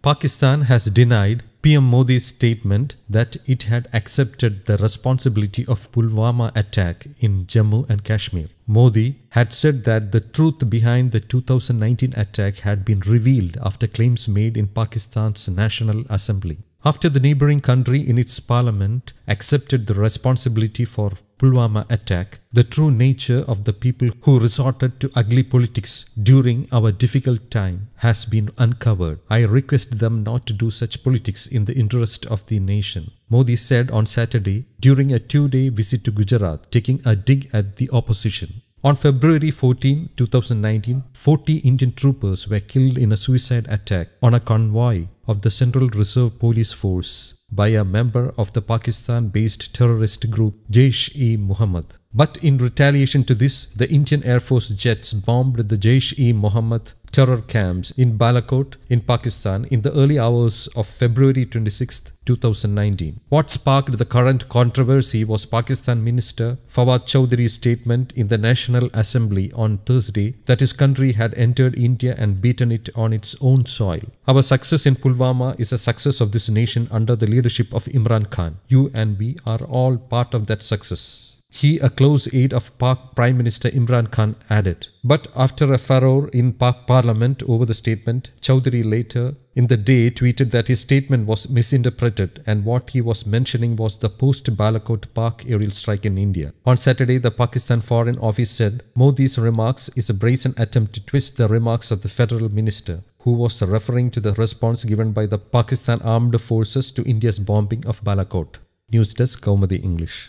Pakistan has denied PM Modi's statement that it had accepted the responsibility of Pulwama attack in Jammu and Kashmir. Modi had said that the truth behind the 2019 attack had been revealed after claims made in Pakistan's National Assembly. After the neighboring country in its parliament accepted the responsibility for Pulwama attack, the true nature of the people who resorted to ugly politics during our difficult time has been uncovered. I request them not to do such politics in the interest of the nation. Modi said on Saturday during a two-day visit to Gujarat, taking a dig at the opposition. On February 14, 2019, 40 Indian troopers were killed in a suicide attack on a convoy of the Central Reserve Police Force by a member of the Pakistan-based terrorist group Jaish-e-Mohammed. But in retaliation to this, the Indian Air Force jets bombed the Jaish-e-Mohammed terror camps in Balakot in Pakistan in the early hours of February 26, 2019. What sparked the current controversy was Pakistan Minister Fawad Chowdhury's statement in the National Assembly on Thursday that his country had entered India and beaten it on its own soil. Our success in Pulwama is a success of this nation under the leadership of Imran Khan. You and we are all part of that success. He, a close aide of Pak Prime Minister Imran Khan, added. But after a furor in Pak parliament over the statement, Chowdhury later in the day tweeted that his statement was misinterpreted and what he was mentioning was the post-Balakot Pak aerial strike in India. On Saturday, the Pakistan Foreign Office said Modi's remarks is a brazen attempt to twist the remarks of the federal minister who was referring to the response given by the Pakistan Armed Forces to India's bombing of Balakot. News Desk Kaumadi English.